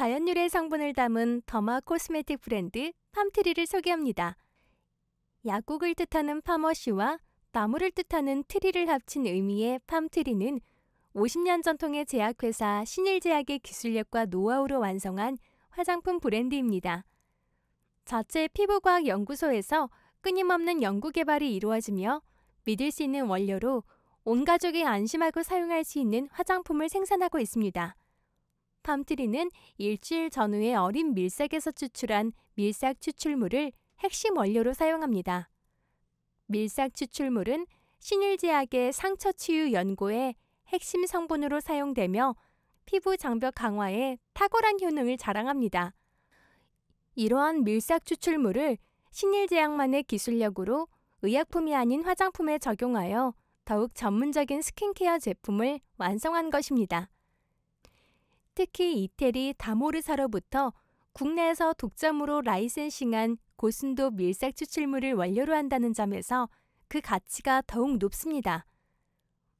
자연유래 성분을 담은 더마 코스메틱 브랜드 팜트리를 소개합니다. 약국을 뜻하는 파머시와 나무를 뜻하는 트리를 합친 의미의 팜트리는 50년 전통의 제약회사 신일제약의 기술력과 노하우로 완성한 화장품 브랜드입니다. 자체 피부과학 연구소에서 끊임없는 연구 개발이 이루어지며 믿을 수 있는 원료로 온 가족이 안심하고 사용할 수 있는 화장품을 생산하고 있습니다. 팜트리는 일주일 전후에 어린 밀색에서 추출한 밀싹 추출물을 핵심 원료로 사용합니다. 밀싹 추출물은 신일제약의 상처 치유 연고에 핵심 성분으로 사용되며 피부 장벽 강화에 탁월한 효능을 자랑합니다. 이러한 밀싹 추출물을 신일제약만의 기술력으로 의약품이 아닌 화장품에 적용하여 더욱 전문적인 스킨케어 제품을 완성한 것입니다. 특히 이태리 다모르사로부터 국내에서 독점으로 라이센싱한 고순도 밀색 추출물을 원료로 한다는 점에서 그 가치가 더욱 높습니다.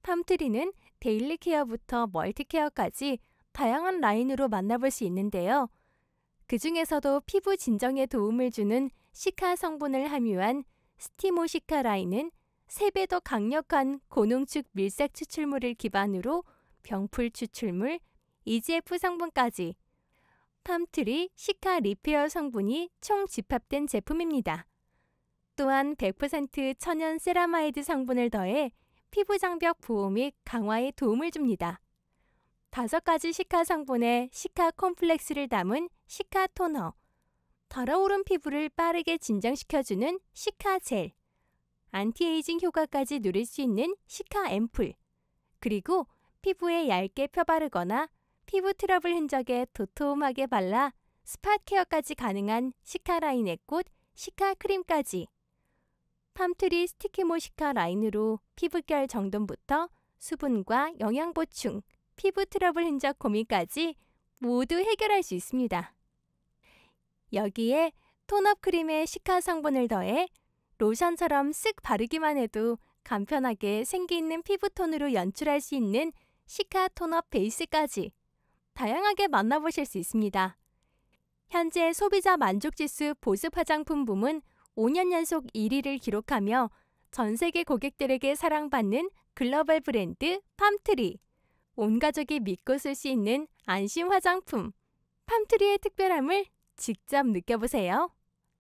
팜트리는 데일리 케어부터 멀티 케어까지 다양한 라인으로 만나볼 수 있는데요. 그 중에서도 피부 진정에 도움을 주는 시카 성분을 함유한 스티모시카 라인은 3배 더 강력한 고농축 밀색 추출물을 기반으로 병풀 추출물, EGF 성분까지 팜트리 시카 리페어 성분이 총 집합된 제품입니다. 또한 100% 천연 세라마이드 성분을 더해 피부 장벽 보호 및 강화에 도움을 줍니다. 다섯 가지 시카 성분의 시카 콤플렉스를 담은 시카 토너, 달아오른 피부를 빠르게 진정시켜주는 시카 젤, 안티에이징 효과까지 누릴 수 있는 시카 앰플, 그리고 피부에 얇게 펴바르거나 피부 트러블 흔적에 도톰하게 발라 스팟 케어까지 가능한 시카 라인의 꽃 시카 크림까지 팜트리 스티키모 시카 라인으로 피부결 정돈부터 수분과 영양 보충, 피부 트러블 흔적 고민까지 모두 해결할 수 있습니다. 여기에 톤업 크림의 시카 성분을 더해 로션처럼 쓱 바르기만 해도 간편하게 생기 있는 피부톤으로 연출할 수 있는 시카 톤업 베이스까지 다양하게 만나보실 수 있습니다. 현재 소비자 만족지수 보습 화장품 붐은 5년 연속 1위를 기록하며 전 세계 고객들에게 사랑받는 글로벌 브랜드 팜트리, 온 가족이 믿고 쓸 수 있는 안심 화장품, 팜트리의 특별함을 직접 느껴보세요.